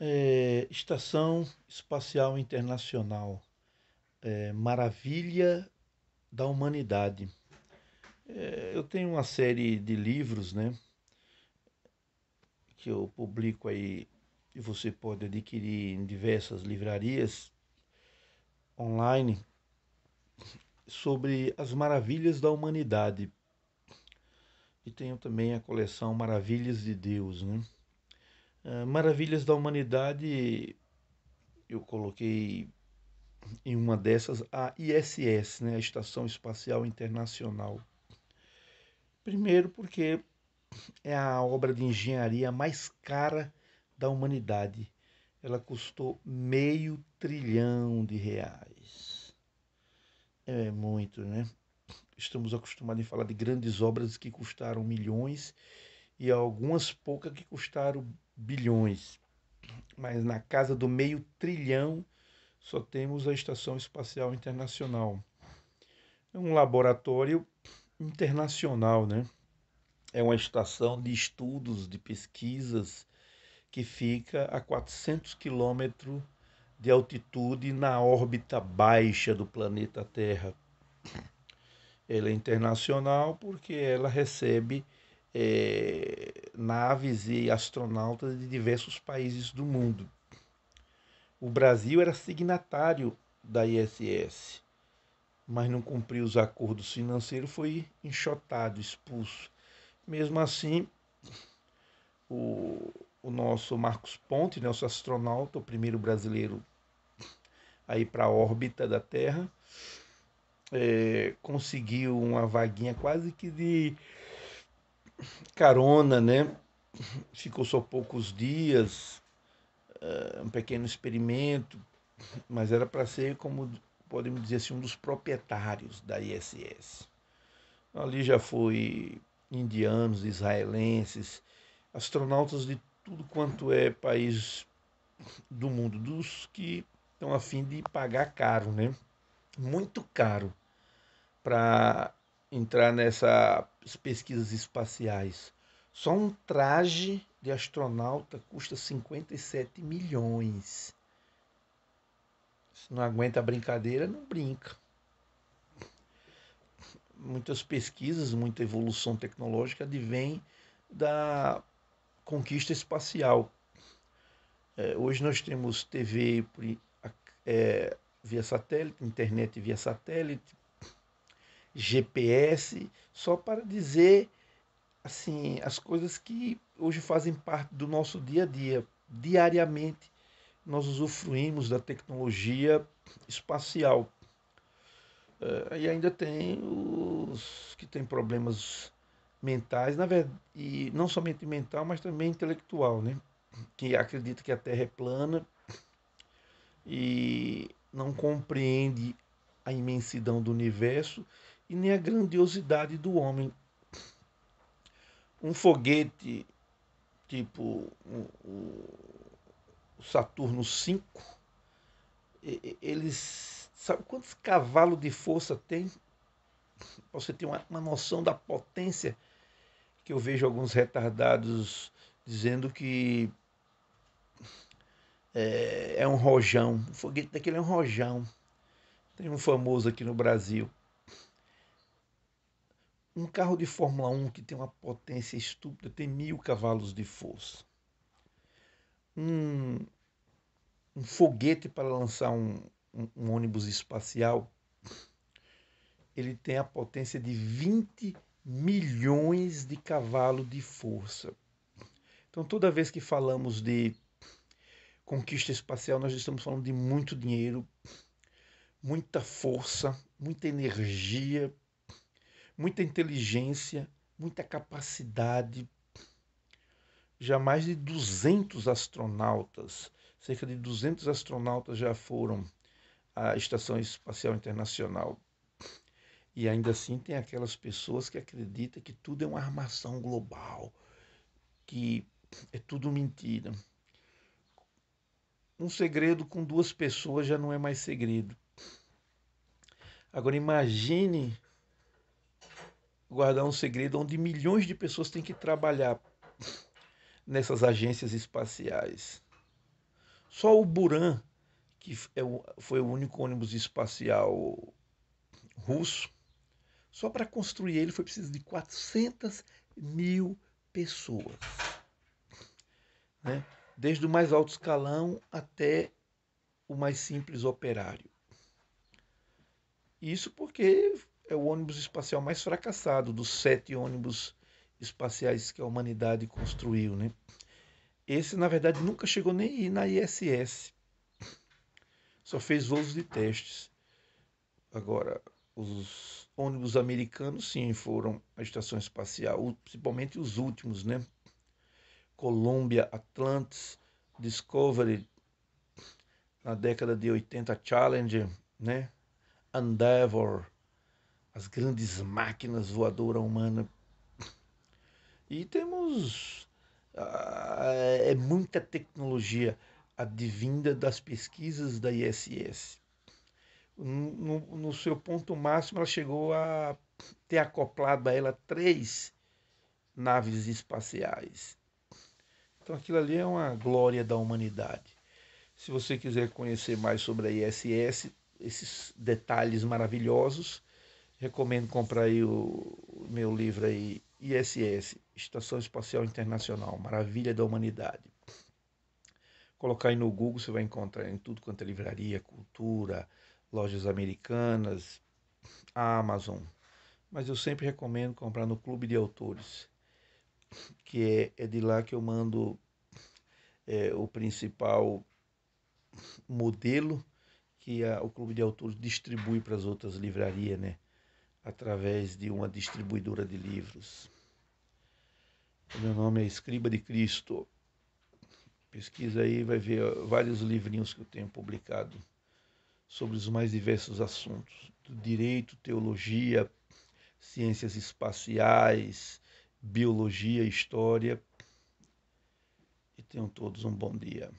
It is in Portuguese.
é, Estação Espacial Internacional, é, Maravilha da Humanidade. É, eu tenho uma série de livros, né? Que eu publico aí e você pode adquirir em diversas livrarias online sobre as maravilhas da humanidade. E tenho também a coleção Maravilhas de Deus, né? Ah, maravilhas da Humanidade, eu coloquei em uma dessas a ISS, né, a Estação Espacial Internacional. Primeiro, porque é a obra de engenharia mais cara da humanidade. Ela custou meio trilhão de reais. É muito, né? Estamos acostumados a falar de grandes obras que custaram milhões e algumas poucas que custaram bilhões, mas na casa do meio trilhão só temos a Estação Espacial Internacional. É um laboratório internacional, né? É uma estação de estudos, de pesquisas, que fica a 400 quilômetros de altitude na órbita baixa do planeta Terra. Ela é internacional porque ela recebe é, naves e astronautas de diversos países do mundo. O Brasil era signatário da ISS, mas não cumpriu os acordos financeiros, foi enxotado, expulso. Mesmo assim, o, o nosso Marcos Ponte, nosso astronauta, o primeiro brasileiro aí para a órbita da Terra, é, conseguiu uma vaguinha quase que de carona, né? Ficou só poucos dias, uh, um pequeno experimento, mas era para ser, como podemos dizer assim, um dos proprietários da ISS. Ali já foi indianos, israelenses, astronautas de tudo quanto é país do mundo, dos que estão a fim de pagar caro, né? Muito caro para entrar nessa as pesquisas espaciais. Só um traje de astronauta custa 57 milhões. Se não aguenta a brincadeira, não brinca. Muitas pesquisas, muita evolução tecnológica advém da conquista espacial. É, hoje nós temos TV é, via satélite, internet via satélite, GPS, só para dizer assim as coisas que hoje fazem parte do nosso dia a dia. Diariamente nós usufruímos da tecnologia espacial. Eh, e ainda tem os que têm problemas mentais, na verdade, e não somente mental, mas também intelectual, né? Que acredita que a Terra é plana e não compreende a imensidão do universo e nem a grandiosidade do homem. Um foguete tipo o Saturno V, eles sabe quantos cavalos de força tem? Você tem uma, uma noção da potência que eu vejo alguns retardados dizendo que é, é, um rojão. O foguete daquele é um rojão. Tem um famoso aqui no Brasil. Um carro de Fórmula 1 que tem uma potência estúpida tem mil cavalos de força. Um, um foguete para lançar um, um, um ônibus espacial, ele tem a potência de 20 milhões de cavalos de força. Então, toda vez que falamos de conquista espacial, nós estamos falando de muito dinheiro, muita força, muita energia, muita inteligência, muita capacidade. Já mais de 200 astronautas, cerca de 200 astronautas já foram à Estação Espacial Internacional. E ainda assim tem aquelas pessoas que acreditam que tudo é uma armação global, que é tudo mentira. Um segredo com duas pessoas já não é mais segredo. Agora imagine guardar um segredo onde milhões de pessoas têm que trabalhar nessas agências espaciais. Só o Buran, que é foi o único ônibus espacial russo, só para construir ele foi preciso de 400 mil pessoas. Né? Desde o mais alto escalão até o mais simples operário. Isso porque é o ônibus espacial mais fracassado dos sete ônibus espaciais que a humanidade construiu, né? Esse, na verdade, nunca chegou nem na ISS. Só fez voos de testes. Agora, os ônibus americanos, sim, foram à estação espacial, principalmente os últimos, né? Columbia, Atlantis, Discovery, na década de 80, Challenger, né? Endeavour, as grandes máquinas voadoras humanas. E temos ah, é muita tecnologia advinda das pesquisas da ISS. No, no, seu ponto máximo, ela chegou a ter acoplado a ela três naves espaciais. Então, aquilo ali é uma glória da humanidade. Se você quiser conhecer mais sobre a ISS, esses detalhes maravilhosos, Recomendo comprar aí o meu livro aí, ISS, Estação Espacial Internacional, Maravilha da Humanidade. Colocar aí no Google, você vai encontrar em tudo quanto é livraria, cultura, lojas americanas, a Amazon. Mas eu sempre recomendo comprar no Clube de Autores, que é, é de lá que eu mando é, o principal modelo que a, o Clube de Autores distribui para as outras livrarias, né? através de uma distribuidora de livros. meu nome é Escriba de Cristo. Pesquisa aí, vai ver vários livrinhos que eu tenho publicado sobre os mais diversos assuntos: direito, teologia, ciências espaciais, biologia, história. E tenham todos um bom dia.